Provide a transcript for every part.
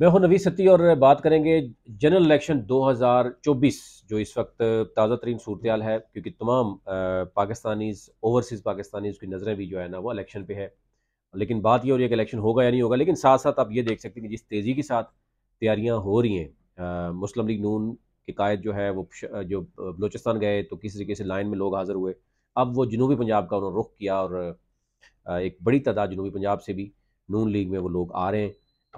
मैं हूं नवीस सत्ती और बात करेंगे जनरल इलेक्शन 2024 जो इस वक्त ताज़ा तरीन सूरत है क्योंकि तमाम पाकिस्तानीज ओवरसीज़ पाकिस्तानीज़ की नज़रें भी जो है ना वो इलेक्शन पे है लेकिन बात ये हो रही है कि इलेक्शन होगा या नहीं होगा लेकिन साथ साथ आप ये देख सकते हैं कि जिस तेज़ी के साथ तैयारियाँ हो रही हैं मुस्लिम लीग नून के कायद जो है वो जो बलोचिस्तान गए तो किसी तरीके से लाइन में लोग हाज़िर हुए अब वो जनूबी पंजाब का उन्होंने रुख किया और एक बड़ी तादाद जनूबी पंजाब से भी नून लीग में वो लोग आ रहे हैं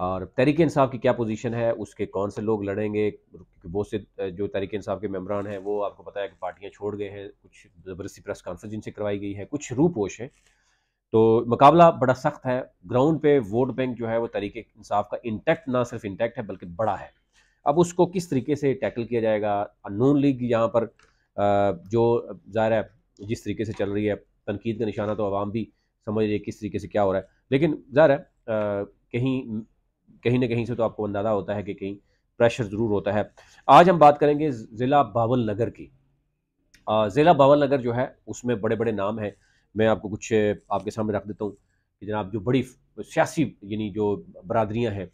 और तहरीक इंसाफ की क्या पोजीशन है उसके कौन से लोग लड़ेंगे क्योंकि बहुत से जो तरीके इंसाफ के मेम्बरान हैं वो आपको पता है कि पार्टियाँ छोड़ गए हैं कुछ ज़बरदस्ती प्रेस कॉन्फ्रेंस जिनसे करवाई गई है कुछ रूपोश है तो मुकाबला बड़ा सख्त है ग्राउंड पे वोट बैंक जो है वो तरीके इंसाफ का इंटैक्ट ना सिर्फ इंटैक्ट है बल्कि बड़ा है अब उसको किस तरीके से टैकल किया जाएगा नून लीग यहाँ पर जो ज़ाहिर है जिस तरीके से चल रही है तनकीद का निशाना तो आवाम भी समझ रही है किस तरीके से क्या हो रहा है लेकिन ज़ाहिर है कहीं कहीं ना कहीं से तो आपको अंदाजा होता है कि कहीं प्रेशर ज़रूर होता है आज हम बात करेंगे ज़िला बावल नगर की ज़िला बावल नगर जो है उसमें बड़े बड़े नाम हैं मैं आपको कुछ आपके सामने रख देता हूँ कि जनाब जो बड़ी सियासी यानी जो बरदरियाँ हैं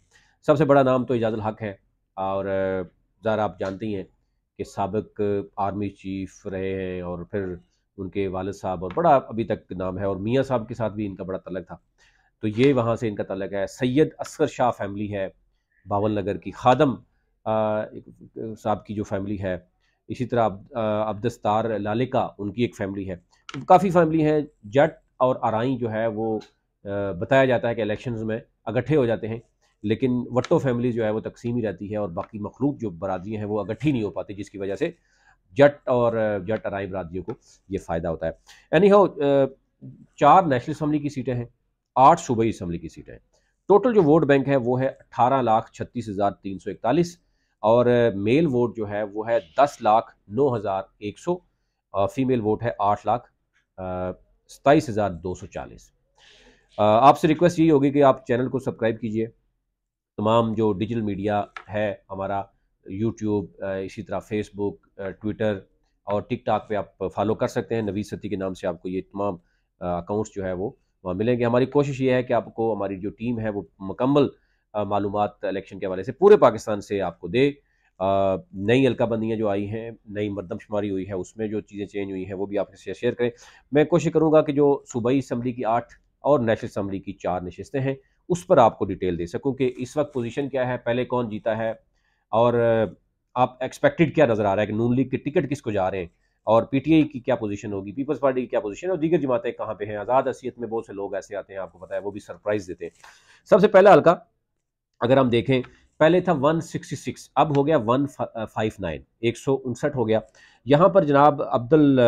सबसे बड़ा नाम तो इजाज़ल हक है और ज़रा आप जानते ही हैं कि सबक आर्मी चीफ रहे हैं और फिर उनके वालद साहब और बड़ा अभी तक नाम है और मियाँ साहब के साथ भी इनका बड़ा तलग था तो ये वहाँ से इनका तलक है सैयद असगर शाह फैमिली है बावल नगर की खादम साहब की जो फैमिली है इसी तरह अब्दस्तार लालिका उनकी एक फैमिली है काफ़ी फैमिली हैं जट और आरई जो है वो बताया जाता है कि इलेक्शन में अगट्ठे हो जाते हैं लेकिन वट्टो फैमिली जो है वो तकसीम ही रहती है और बाकी मखलूक जो बरदरियाँ हैं वो अगट्ठी नहीं हो पाती जिसकी वजह से जट और जट आरई बरदरी को ये फ़ायदा होता है यानी हो चार नेशनल असम्बली की सीटें हैं आठ सूबई इसम्बली की सीटें टोटल जो वोट बैंक है वो है अठारह लाख छत्तीस हज़ार तीन सौ इकतालीस और मेल वोट जो है वो है दस लाख नौ हज़ार एक सौ फीमेल वोट है आठ लाख सताईस हज़ार दो सौ चालीस आपसे रिक्वेस्ट यही होगी कि आप चैनल को सब्सक्राइब कीजिए तमाम जो डिजिटल मीडिया है हमारा यूट्यूब इसी तरह फेसबुक ट्विटर और टिकटॉक पे आप फॉलो कर सकते हैं नवीद सती के नाम से आपको ये तमाम अकाउंट्स जो है वो वहाँ मिलेंगे हमारी कोशिश ये है कि आपको हमारी जो टीम है वो मुकम्मल मालूम इलेक्शन के हवाले से पूरे पाकिस्तान से आपको दे नई हल्काबंदियाँ जो आई हैं नई मरदमशुमारी हुई है उसमें जो चीज़ें चेंज हुई हैं वो भी आपके शेयर करें मैं कोशिश करूँगा कि जो सूबाई इसम्बली की आठ और नेशनल इसम्बली की चार नशस्तें हैं उस पर आपको डिटेल दे सकूँ कि इस वक्त पोजीशन क्या है पहले कौन जीता है और आप एक्सपेक्टेड क्या नज़र आ रहा है कि नून लीग के टिकट किसको जा रहे हैं और पीटीआई की क्या पोजीशन होगी पीपल्स पार्टी की क्या पोजीशन और दीगर जमातें कहाँ पे हैं आज़ाद असियत में बहुत से लोग ऐसे आते हैं आपको पता है वो भी सरप्राइज देते हैं सबसे पहला हल्का अगर हम देखें पहले था 166 अब हो गया 159 फाइव हो गया यहाँ पर जनाब अब्दुल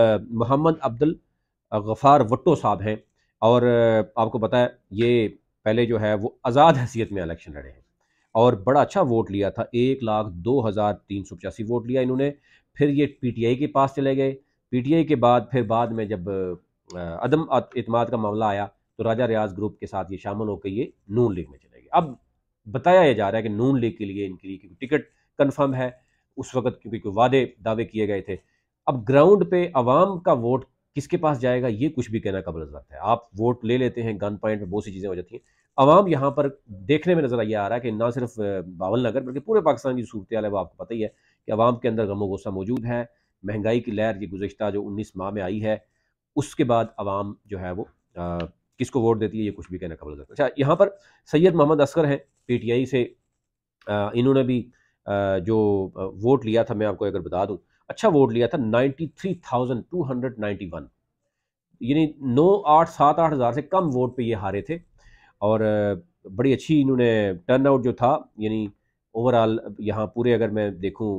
मोहम्मद अब्दुल गफ़ार वट्टो साहब हैं और आपको पता है ये पहले जो है वो आज़ाद हैसियत में इलेक्शन लड़े हैं और बड़ा अच्छा वोट लिया था एक लाख दो हज़ार तीन सौ पचासी वोट लिया इन्होंने फिर ये पीटीआई के पास चले गए पीटीआई के बाद फिर बाद में जब अदम अतमाद का मामला आया तो राजा रियाज ग्रुप के साथ ये शामिल होकर ये नून लीग में चले गए अब बताया जा रहा है कि नून लीग के लिए इनके लिए क्योंकि टिकट कन्फर्म है उस वक्त क्योंकि कोई वादे दावे किए गए थे अब ग्राउंड पे अवाम का वोट किसके पास जाएगा ये कुछ भी कहना कबल जरूरत है आप वोट ले लेते हैं गन पॉइंट में बहुत सी चीज़ें हो जाती हैं अवाम यहाँ पर देखने में नजर ये आ रहा है कि ना सिर्फ बावल नगर बल्कि पूरे पाकिस्तान की सूरत हाल है वो आपको पता ही है कि आवाम के अंदर गमो गुस्सा मौजूद है महंगाई की लहर ये गुजशत जो उन्नीस माह में आई है उसके बाद आवाम जो है वो किस किसको वोट देती है ये कुछ भी कहना कबल करता अच्छा यहाँ पर सैयद मोहम्मद असगर हैं पी टी आई से इन्होंने भी जो वोट लिया था मैं आपको अगर बता दूँ अच्छा वोट लिया था ninety three thousand two hundred ninety one यानी नौ आठ सात आठ हज़ार से कम वोट पे ये हारे थे और बड़ी अच्छी इन्होंने टर्न आउट जो था यानी ओवरऑल यहाँ पूरे अगर मैं देखूँ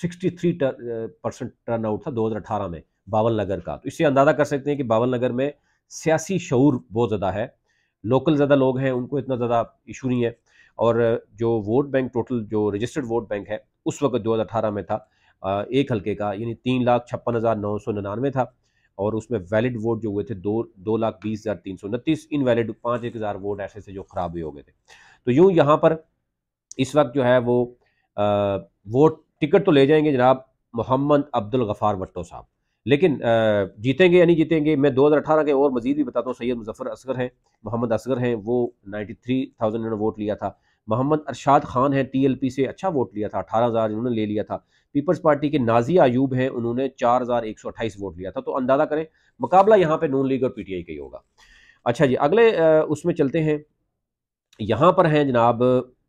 sixty three percent turn out था दो हज़ार अठारह में बावन नगर का तो इससे अंदाज़ा कर सकते हैं कि बावन नगर में सियासी शूर बहुत ज़्यादा है लोकल ज़्यादा लोग हैं उनको इतना ज़्यादा इशू नहीं है और जो वोट बैंक टोटल जो रजिस्टर्ड वोट बैंक है उस वक्त दो में था एक हल्के का यानी तीन लाख छप्पन हज़ार नौ सौ निन्यानवे था और उसमें वैलिड वोट जो हुए थे दो दो लाख बीस हज़ार तीन सौ उनतीस इन वैलिड पाँच एक हज़ार वोट ऐसे से जो ख़राब हुए हो गए थे तो यूँ यहाँ पर इस वक्त जो है वो आ, वो टिकट तो ले जाएंगे जनाब मोहम्मद अब्दुल गफ़ार भट्टो साहब लेकिन जीतेंगे या नहीं जीतेंगे मैं 2018 के और मजीद भी बताता हूँ सैयद मुजफ़र असगर हैं मोहम्मद असगर हैं वो 93,000 इन्होंने वोट लिया था मोहम्मद अरशाद खान हैं टीएलपी से अच्छा वोट लिया था अठारह हज़ार इन्होंने ले लिया था पीपल्स पार्टी के नाजी आयूब हैं उन्होंने चार हज़ार एक सौ अट्ठाईस वोट लिया था तो अंदाज़ा करें मुकाबला यहाँ पर नून लीग और पी टी आई का ही होगा अच्छा जी अगले उसमें चलते हैं यहाँ पर हैं जनाब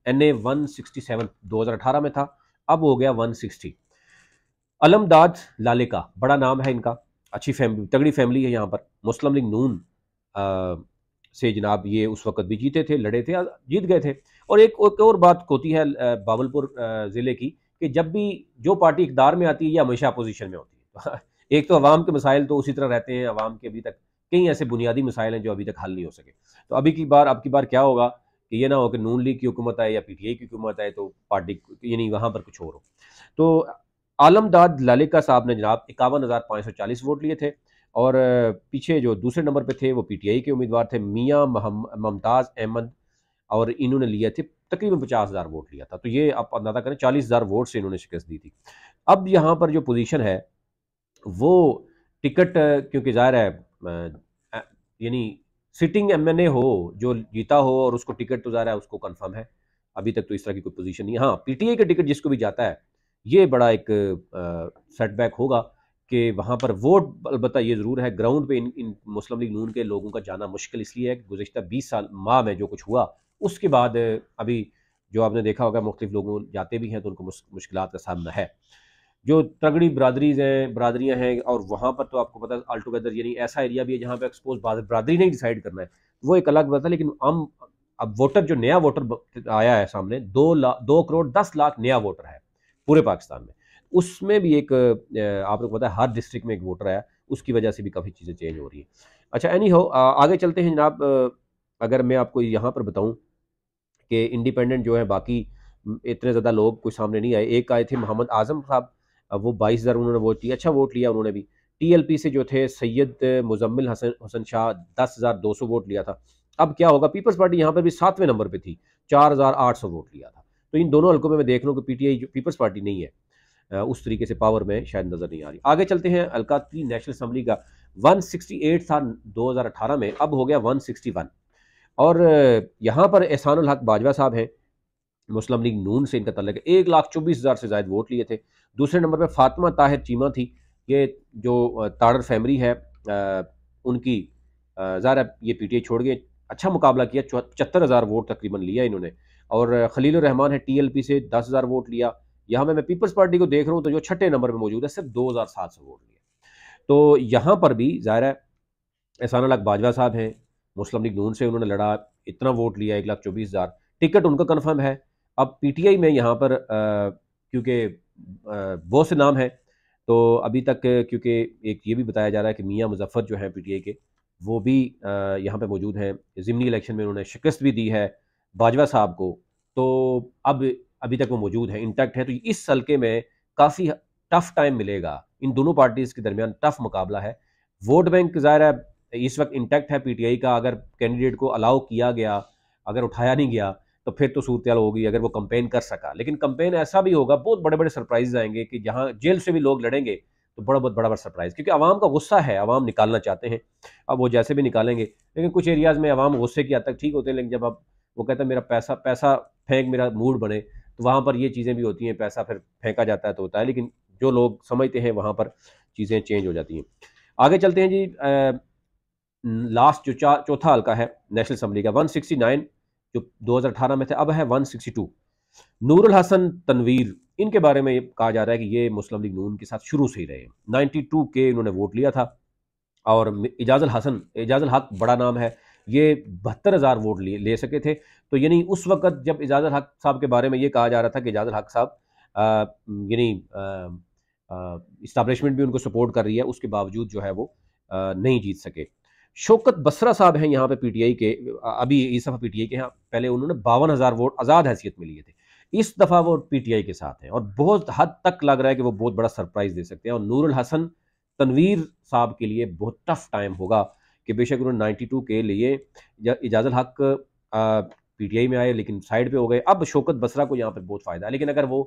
N A one sixty seven दो हज़ार अठारह में था अब हो गया वन सिक्सटी अलमदाद लाले का बड़ा नाम है इनका अच्छी फैमिली तगड़ी फैमिली है यहाँ पर मुस्लिम लीग नून आ, से जनाब ये उस वक्त भी जीते थे लड़े थे जीत गए थे और एक और बात होती है बावलपुर ज़िले की कि जब भी जो पार्टी इकदार में आती है या हमेशा अपोजिशन में होती है एक तो अवाम के मसाइल तो उसी तरह रहते हैं आवाम के अभी तक कई ऐसे बुनियादी मसाइल हैं जो अभी तक हल नहीं हो सके तो अभी की बार अब की बार क्या होगा कि ये ना हो कि नून लीग की हुकूमत आए या पीटीआई की हुकूमत आए तो पार्टी यानी वहाँ पर कुछ और हो तो आलमदाद लालिका साहब ने जनाब इक्यावन हज़ार पाँच सौ चालीस वोट लिए थे और पीछे जो दूसरे नंबर पे थे वो पीटीआई के उम्मीदवार थे मियाँ ममताज़ अहमद और इन्होंने लिए थे तकरीबन पचास हज़ार वोट लिया था तो ये आप अंदाजा करें चालीस हज़ार वोट से इन्होंने शिकस्त दी थी अब यहाँ पर जो पोजिशन है वो टिकट क्योंकि ज़ाहिर है यानी सिटिंग एमएनए हो जो जीता हो और उसको टिकट तो जा रहा है उसको कंफर्म है अभी तक तो इस तरह की कोई पोजीशन नहीं हाँ पीटीए का टिकट जिसको भी जाता है ये बड़ा एक सेटबैक होगा कि वहाँ पर वोट अलबत्त ये ज़रूर है ग्राउंड पे इन, इन मुस्लिम लीग नून के लोगों का जाना मुश्किल इसलिए है कि गुजशत बीस साल माह में जो कुछ हुआ उसके बाद अभी जो आपने देखा होगा मुख्तलिफ लोगों जाते भी हैं तो उनको मुश्किल का सामना है जो तगड़ी बरदरीज हैं बरदरियाँ हैं और वहाँ पर तो आपको पता है आल टुगेदर यानी ऐसा एरिया भी है जहाँ पर एक्सपोज बरदरी नहीं डिसाइड करना है वो एक अलग बात है लेकिन आम अब वोटर जो नया वोटर आया है सामने दो ला दो करोड़ दस लाख नया वोटर है पूरे पाकिस्तान में उसमें भी एक आप लोग पता है हर डिस्ट्रिक्ट में एक वोटर आया उसकी वजह से भी काफ़ी चीज़ें चेंज हो रही हैं अच्छा एनी हो आगे चलते हैं जनाब अगर मैं आपको यहाँ पर बताऊँ कि इंडिपेंडेंट जो है बाकी इतने ज़्यादा लोग कोई सामने नहीं आए एक आए थे मोहम्मद आजम साहब अब वो बाईस हज़ार उन्होंने वोट लिया अच्छा वोट लिया उन्होंने भी टीएलपी से जो थे सैयद मुजम्मिल हसन हसन शाह दस हज़ार दो सौ वोट लिया था अब क्या होगा पीपल्स पार्टी यहाँ पर भी सातवें नंबर पर थी चार हज़ार आठ सौ वोट लिया था तो इन दोनों हल्कों में मैं देख रहा हूँ कि आई जो पीपल्स पार्टी नहीं है उस तरीके से पावर में शायद नज़र नहीं आ रही आगे चलते हैं अलकातली नेशनल असम्बली का वन सिक्सटी एट था अठारह में अब हो गया वन सिक्सटी वन और यहाँ पर एहसान हक बाजवा साहब हैं मुस्लिम लीग नून से इनका तलक है एक लाख चौबीस हज़ार से ज़्यादा वोट लिए थे दूसरे नंबर पर फातमा ताहिर चीमा थी ये जो ताड़र फैमिली है आ, उनकी ज़ाहिर ये पी टी आई छोड़ गए अच्छा मुकाबला किया पचहत्तर हज़ार वोट तकरीबन लिया इन्होंने और खलील रहमान है टी एल पी से दस हज़ार वोट लिया यहाँ में मैं पीपल्स पार्टी को देख रहा हूँ तो जो छठे नंबर पर मौजूद है सिर्फ दो हज़ार सात सौ वोट लिया तो यहाँ पर भी ज़ाहिर है एहसान लाख बाजवा साहब हैं मुस्लिम लीग नून से उन्होंने लड़ा इतना वोट लिया एक लाख चौबीस हज़ार टिकट उनका कन्फर्म है अब पीटीआई में यहाँ पर क्योंकि बहुत से नाम हैं तो अभी तक क्योंकि एक ये भी बताया जा रहा है कि मियाँ मुजफ्फर जो हैं पीटीआई के वो भी यहाँ पे मौजूद हैं ज़मनी इलेक्शन में उन्होंने शिकस्त भी दी है बाजवा साहब को तो अब अभी तक वो मौजूद हैं इंटैक्ट हैं तो इस हल्के में काफ़ी टफ टाइम मिलेगा इन दोनों पार्टीज़ के दरमियान टफ मुकाबला है वोट बैंक ज़ाहिर है इस वक्त इंटैक्ट है पीटीआई का अगर कैंडिडेट को अलाउ किया गया अगर उठाया नहीं गया तो फिर तो सूरत होगी अगर वो कंपेन कर सका लेकिन कंपेन ऐसा भी होगा बहुत बड़े बड़े सरप्राइज आएंगे कि जहाँ जेल से भी लोग लड़ेंगे तो बड़ा बहुत बड़ा बड़ा सरप्राइज क्योंकि आवाम का गुस्सा है आवाम निकालना चाहते हैं अब वो जैसे भी निकालेंगे लेकिन कुछ एरियाज़ में आवाम गुस्से की हद तक ठीक होते हैं लेकिन जब आप वो कहते हैं मेरा पैसा पैसा फेंक मेरा मूड बने तो वहाँ पर ये चीज़ें भी होती हैं पैसा फिर फेंका जाता है तो होता है लेकिन जो लोग समझते हैं वहाँ पर चीज़ें चेंज हो जाती हैं आगे चलते हैं जी आ, लास्ट जो चौथा हल्का है नेशनल असम्बली का वन जो 2018 में थे अब है 162 नूरुल हसन तनवीर इनके बारे में कहा जा रहा है कि ये मुस्लिम लीग नून के साथ शुरू से ही रहे 92 के इन्होंने वोट लिया था और एजाजल हसन एजाजल हक बड़ा नाम है ये बहत्तर हज़ार वोट ले, ले सके थे तो यानी उस वक्त जब एजाजल हक साहब के बारे में ये कहा जा रहा था कि एजाजल हक साहब यानी इस्टाब्लिशमेंट भी उनको सपोर्ट कर रही है उसके बावजूद जो है वो आ, नहीं जीत सके शोकत बसरा साहब हैं यहाँ पे पीटीआई के अभी इस दफ़ा पीटीआई के यहाँ पहले उन्होंने बावन हज़ार वोट आज़ाद हैसियत में लिए थे इस दफ़ा वो पीटीआई के साथ हैं और बहुत हद तक लग रहा है कि वो बहुत बड़ा सरप्राइज़ दे सकते हैं और नूरुल हसन तनवीर साहब के लिए बहुत टफ टाइम होगा कि बेशक उन्होंने टू के लिए इजाज़ल हक आई में आए लेकिन साइड पर हो गए अब शोकत बसरा को यहाँ पर बहुत फ़ायदा है लेकिन अगर वो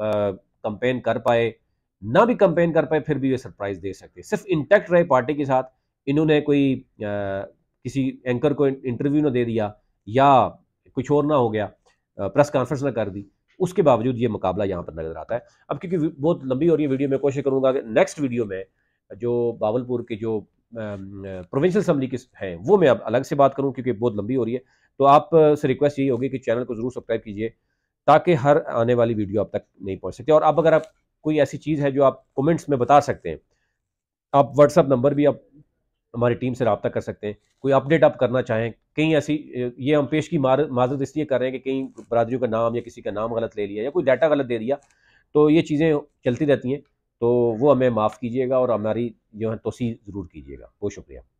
कंपेन कर पाए ना भी कंपेन कर पाए फिर भी वे सरप्राइज़ दे सकते सिर्फ इंटैक्ट रहे पार्टी के साथ इन्होंने कोई आ, किसी एंकर को इंटरव्यू ना दे दिया या कुछ और ना हो गया प्रेस कॉन्फ्रेंस ना कर दी उसके बावजूद ये मुकाबला यहाँ पर नजर आता है अब क्योंकि बहुत लंबी हो रही है वीडियो में कोशिश करूँगा कि नेक्स्ट वीडियो में जो बावलपुर के जो प्रोविंशियल असम्बली की हैं वो मैं अब अलग से बात करूँ क्योंकि बहुत लंबी हो रही है तो आप से रिक्वेस्ट यही होगी कि चैनल को ज़रूर सब्सक्राइब कीजिए ताकि हर आने वाली वीडियो आप तक नहीं पहुँच सकती और अब अगर आप कोई ऐसी चीज़ है जो आप कमेंट्स में बता सकते हैं आप व्हाट्सअप नंबर भी आप हमारी टीम से रबता कर सकते हैं कोई अपडेट आप करना चाहें कहीं ऐसी ये हम पेश की माजत इसलिए कर रहे हैं कि कहीं बरदरी का नाम या किसी का नाम गलत ले लिया या कोई डाटा गलत दे दिया तो ये चीज़ें चलती रहती हैं तो वो हमें माफ़ कीजिएगा और हमारी जो है तोसी ज़रूर कीजिएगा बहुत शुक्रिया